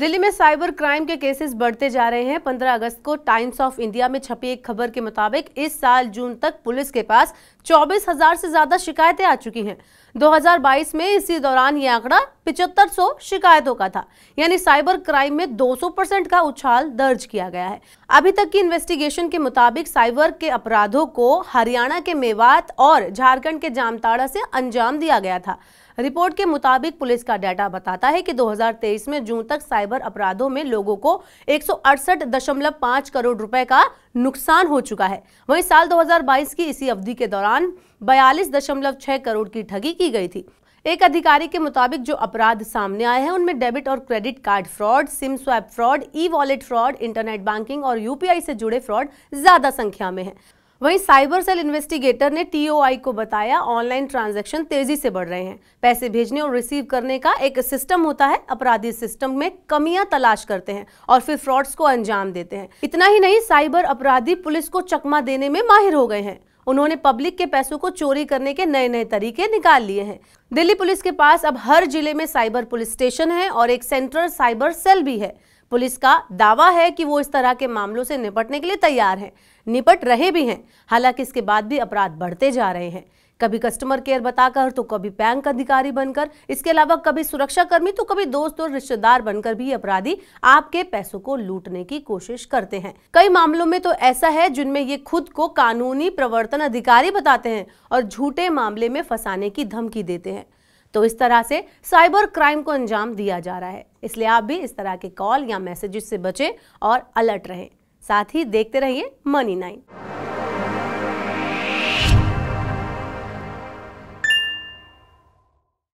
दिल्ली में cyber crime के cases बढ़ते जा रहे हैं 15 अगस्त को टाइम्स ऑफ इंडिया में छपी एक खबर के मुताबिक इस साल जून तक पुलिस के पास चौबीस हजार से ज्यादा शिकायतें आ चुकी हैं 2022 में इसी दौरान ये आंकड़ा पिचहत्तर शिकायतों का था यानी साइबर क्राइम में 200 परसेंट का उछाल दर्ज किया गया है अभी तक की इन्वेस्टिगेशन के मुताबिक साइबर के अपराधों को हरियाणा के मेवात और झारखंड के जामताड़ा से अंजाम दिया गया था रिपोर्ट के मुताबिक पुलिस का डाटा बताता है कि 2023 में जून तक साइबर अपराधों में लोगों को एक करोड़ रुपए का नुकसान हो चुका है वहीं साल 2022 की इसी अवधि के दौरान 42.6 करोड़ की ठगी की गई थी एक अधिकारी के मुताबिक जो अपराध सामने आए हैं उनमें डेबिट और credit card fraud SIM swap fraud e wallet fraud internet banking और यूपीआई से जुड़े फ्रॉड ज्यादा संख्या में है वहीं साइबर सेल इन्वेस्टिगेटर ने टीओआई को बताया ऑनलाइन ट्रांजैक्शन तेजी से बढ़ रहे हैं पैसे भेजने और रिसीव करने का एक सिस्टम होता है अपराधी सिस्टम में कमियां तलाश करते हैं और फिर फ्रॉड्स को अंजाम देते हैं इतना ही नहीं साइबर अपराधी पुलिस को चकमा देने में माहिर हो गए हैं उन्होंने पब्लिक के पैसों को चोरी करने के नए नए तरीके निकाल लिए हैं दिल्ली पुलिस के पास अब हर जिले में साइबर पुलिस स्टेशन है और एक सेंट्रल साइबर सेल भी है पुलिस का दावा है कि वो इस तरह के मामलों से निपटने के लिए तैयार है निपट रहे भी हैं हालांकि इसके बाद भी अपराध बढ़ते जा रहे हैं कभी कस्टमर केयर बताकर तो कभी बैंक अधिकारी बनकर इसके अलावा कभी सुरक्षाकर्मी तो कभी दोस्त और रिश्तेदार बनकर भी अपराधी आपके पैसों को लूटने की कोशिश करते हैं कई मामलों में तो ऐसा है जिनमें ये खुद को कानूनी प्रवर्तन अधिकारी बताते हैं और झूठे मामले में फंसाने की धमकी देते हैं तो इस तरह से साइबर क्राइम को अंजाम दिया जा रहा है इसलिए आप भी इस तरह के कॉल या मैसेजेस से बचें और अलर्ट रहें साथ ही देखते रहिए मनी नाइन